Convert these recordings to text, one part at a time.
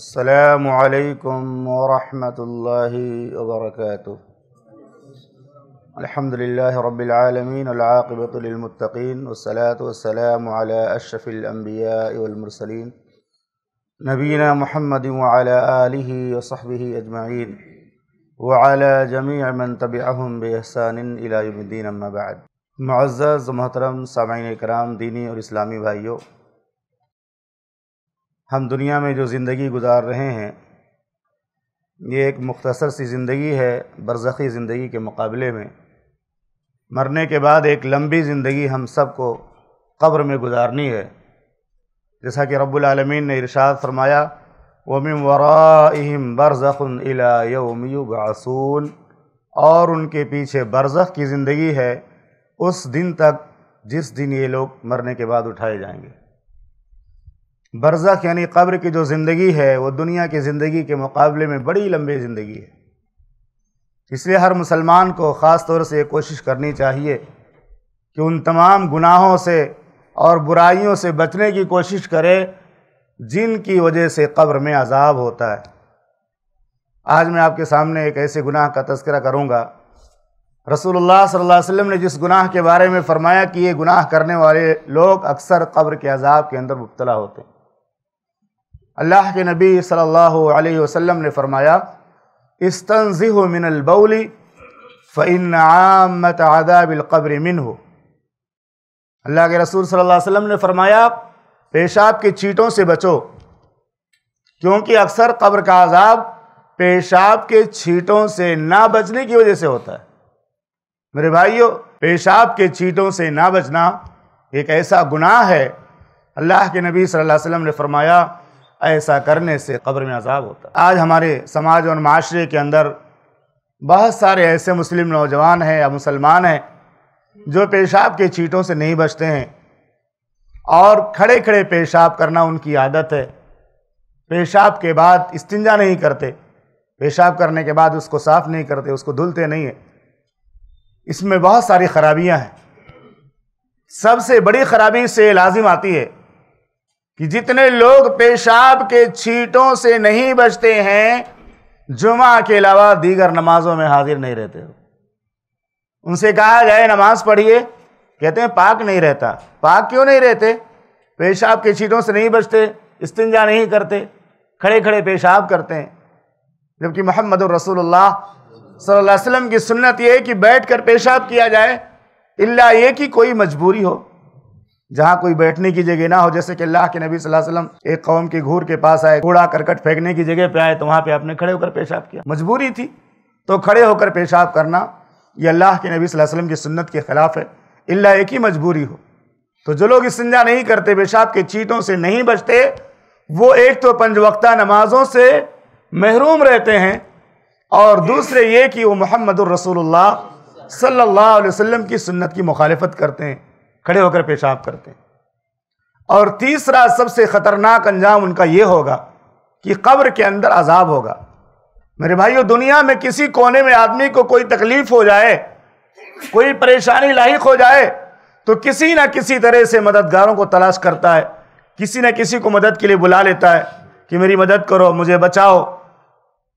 السلام عليكم ورحمة الله وبركاته الحمد لله رب العالمين والعاقبة للمتقين والصلاة والسلام على أشرف الأنبياء والمرسلين نبينا محمد وعلى آله وصحبه أجمعين وعلى جميع من تبعهم بإحسان إلى يوم الدين أما بعد معزز محترم سامعین کرام دینی اور اسلامی بھائیوں ہم دنیا میں جو زندگی گزار رہے ہیں یہ ایک مختصر سی زندگی ہے برزخی زندگی کے مقابلے میں مرنے کے بعد ایک لمبی زندگی ہم سب کو قبر میں گزارنی ہے جیسا کہ رب العالمین نے ارشاد فرمایا امم بَرْزَخٌ برضخ يَوْمِ يُبْعَصُونَ اور ان کے پیچھے برزخ کی زندگی ہے اس دن تک جس دن یہ لوگ مرنے کے بعد اٹھائے جائیں گے برزخ یعنی قبر کی جو زندگی ہے وہ دنیا کی زندگی کے مقابلے میں بڑی لمبی زندگی ہے اس لیے ہر مسلمان کو خاص طور سے یہ کوشش کرنی چاہیے کہ ان تمام گناہوں سے اور برائیوں سے بچنے کی کوشش کرے جن کی وجہ سے قبر میں عذاب ہوتا ہے آج میں آپ کے سامنے ایک ایسے گناہ کا تذکرہ کروں گا رسول اللہ صلی اللہ علیہ وسلم نے جس گناہ کے بارے میں فرمایا کہ یہ گناہ کرنے والے لوگ اکثر قبر کے عذاب کے اندر مبتلا ہوتے ہیں اللہ کے نبی صلی اللہ علیہ وسلم نے فرمایا استنزہ من البول فإن عامت عذاب القبر منہ اللہ کے رسول صلی اللہ علیہ وسلم نے فرمایا پیشاب کے چیٹوں سے بچو کیونکہ اکثر قبر کا عذاب پیشاب کے چھیٹوں سے نہ بچنے کی وجہ سے ہوتا ہے میرے بھائیو پیشاب کے چیٹوں سے نہ بچنا ایک ایسا گناہ ہے اللہ کے نبی صلی اللہ علیہ وسلم نے فرمایا ایسا کرنے سے قبر میں عذاب ہوتا ہے آج ہمارے سماج اور معاشرے کے اندر بہت سارے ایسے مسلم نوجوان ہیں یا مسلمان ہیں جو پیشاب کے چیٹوں سے نہیں بچتے ہیں اور کھڑے کھڑے پیشاب کرنا ان کی عادت ہے پیشاب کے بعد استنجا نہیں کرتے پیشاب کرنے کے بعد اس کو صاف نہیں کرتے اس کو دھلتے نہیں ہیں اس میں بہت ساری خرابیاں ہیں سب سے بڑی خرابی سے لازم آتی ہے کہ جتنے لوگ پیشاب کے چھیٹوں سے نہیں بچتے ہیں جمعہ کے علاوہ دیگر نمازوں میں حاضر نہیں رہتے ہو ان سے کہا جائے نماز پڑھیے کہتے ہیں پاک نہیں رہتا پاک کیوں نہیں رہتے پیشاب کے چھیٹوں سے نہیں بچتے استنجا نہیں کرتے کھڑے کھڑے پیشاب کرتے ہیں جبکہ محمد الرسول اللہ صلی اللہ علیہ وسلم کی سنت یہ ہے کہ بیٹھ کر پیشاب کیا جائے اللہ یہ کہ کوئی مجبوری ہو جہاں کوئی بیٹھنے کی جگہ نہ ہو جیسے کہ اللہ کے نبی صلی اللہ علیہ وسلم ایک قوم کے گھور کے پاس آئے کوڑا کرکٹ پھینکنے کی جگہ پہ آئے تو وہاں پہ آپ نے کھڑے ہو کر پیشاب کیا مجبوری تھی تو کھڑے ہو کر پیشاب کرنا یہ اللہ کے نبی صلی اللہ علیہ وسلم کی سنت کے خلاف ہے اللہ ایک ہی مجبوری ہو تو جو لوگ استنجا سنجا نہیں کرتے پیشاب کے چیٹوں سے نہیں بچتے وہ ایک تو پنج وقتہ نمازوں سے محروم رہتے ہیں اور دوسرے یہ کہ وہ محمد الرسول اللہ صلی اللہ علیہ وسلم کی سنت کی مخالفت کرتے ہیں کھڑے ہو کر پیشاب کرتے ہیں اور تیسرا سب سے خطرناک انجام ان کا یہ ہوگا کہ قبر کے اندر عذاب ہوگا میرے بھائیو دنیا میں کسی کونے میں آدمی کو کوئی تکلیف ہو جائے کوئی پریشانی لاحق ہو جائے تو کسی نہ کسی طرح سے مددگاروں کو تلاش کرتا ہے کسی نہ کسی کو مدد کے لیے بلا لیتا ہے کہ میری مدد کرو مجھے بچاؤ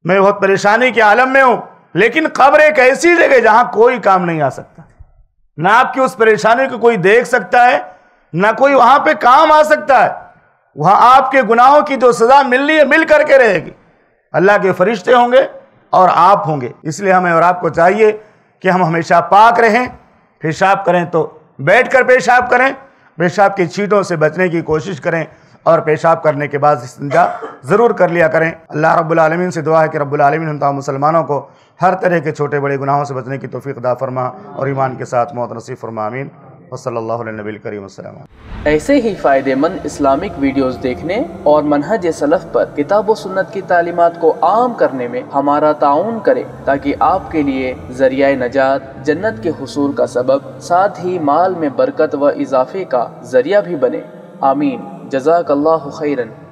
میں بہت پریشانی کے عالم میں ہوں لیکن قبر ایک ایسی جگہ جہاں کوئی کام نہیں آ سکتا نہ آپ کی اس پریشانی کو کوئی دیکھ سکتا ہے نہ کوئی وہاں پہ کام آ سکتا ہے وہاں آپ کے گناہوں کی جو سزا مل مل کر کے رہے گی اللہ کے فرشتے ہوں گے اور آپ ہوں گے اس لیے ہمیں اور آپ کو چاہیے کہ ہم ہمیشہ پاک رہیں پیشاب کریں تو بیٹھ کر پیشاب کریں پیشاب کی چیٹوں سے بچنے کی کوشش کریں اور پیشاب کرنے کے بعد اس ضرور کر لیا کریں اللہ رب العالمین سے دعا ہے کہ رب العالمین ہم تاہم مسلمانوں کو ہر طرح کے چھوٹے بڑے گناہوں سے بچنے کی توفیق دا فرما اور ایمان کے ساتھ موت نصیب فرما وصل اللہ علیہ نبی السلام ایسے ہی فائدے مند اسلامک ویڈیوز دیکھنے اور منہج سلف پر کتاب و سنت کی تعلیمات کو عام کرنے میں ہمارا تعاون کرے تاکہ آپ کے لیے ذریعہ نجات جنت کے حصول کا سبب ساتھ ہی مال میں برکت و اضافے کا ذریعہ بھی بنے آمین جزاک اللہ خیرن